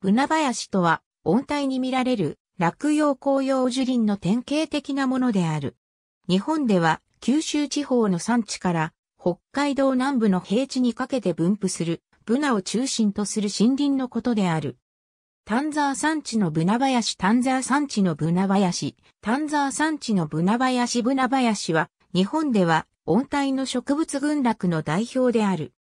ブナ林とは、温帯に見られる、落葉紅葉樹林の典型的なものである。日本では、九州地方の産地から、北海道南部の平地にかけて分布する、ブナを中心とする森林のことである。丹沢山地のブナ林丹沢山地のブナ林丹沢山地のブナ林ブナ林は、日本では温帯の植物群落の代表である。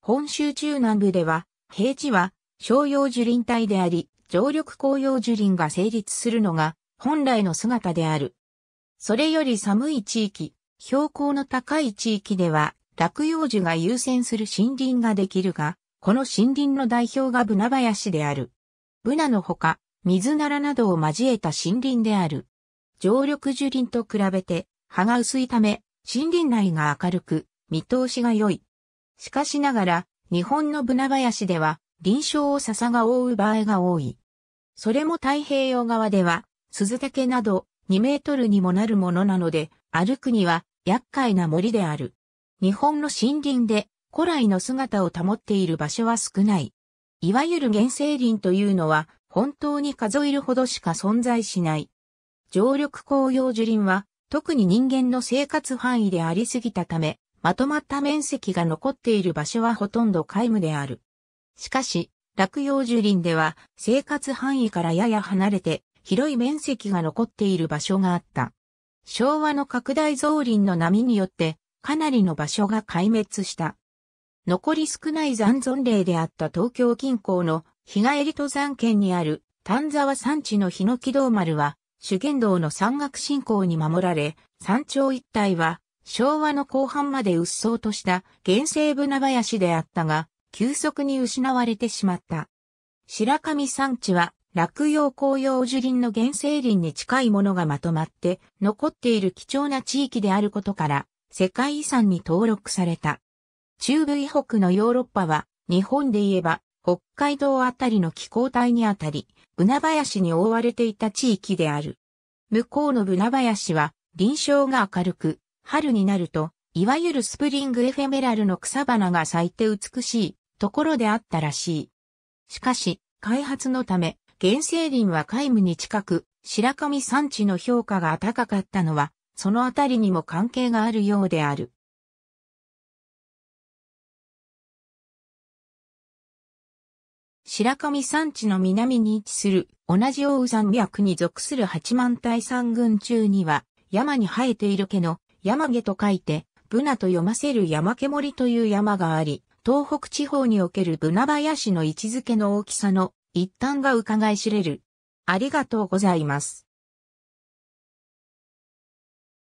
本州中南部では、平地は商用樹林帯であり、常緑紅葉樹林が成立するのが本来の姿である。それより寒い地域、標高の高い地域では、落葉樹が優先する森林ができるが、この森林の代表がブナ林である。ブナのほか、水ならなどを交えた森林である。常緑樹林と比べて、葉が薄いため、森林内が明るく、見通しが良い。しかしながら、日本のブナ林では、臨床を笹が覆う場合が多い。それも太平洋側では、鈴竹など2メートルにもなるものなので、歩くには厄介な森である。日本の森林で古来の姿を保っている場所は少ない。いわゆる原生林というのは本当に数えるほどしか存在しない。常緑紅葉樹林は特に人間の生活範囲でありすぎたため、まとまった面積が残っている場所はほとんど皆無である。しかし、落葉樹林では生活範囲からやや離れて広い面積が残っている場所があった。昭和の拡大増林の波によってかなりの場所が壊滅した。残り少ない残存例であった東京近郊の日帰り登山圏にある丹沢山地の日の木道丸は主剣道の山岳信仰に守られ、山頂一帯は昭和の後半まで鬱蒼とした原生ブナ林であったが、急速に失われてしまった。白神山地は、落葉紅葉樹林の原生林に近いものがまとまって残っている貴重な地域であることから世界遺産に登録された。中部以北のヨーロッパは日本で言えば北海道あたりの気候帯にあたり、ブナ林に覆われていた地域である。向こうのブナ林は臨床が明るく、春になると、いわゆるスプリングエフェメラルの草花が咲いて美しいところであったらしい。しかし、開発のため、原生林は皆無に近く、白神山地の評価が高かったのは、そのあたりにも関係があるようである。白神山地の南に位置する同じ大宇山脈に属する八幡平山群中には山に生えている毛の山毛と書いてブナと読ませる山毛森という山があり、東北地方におけるブナ林の位置づけの大きさの一端が伺い知れる。ありがとうございます。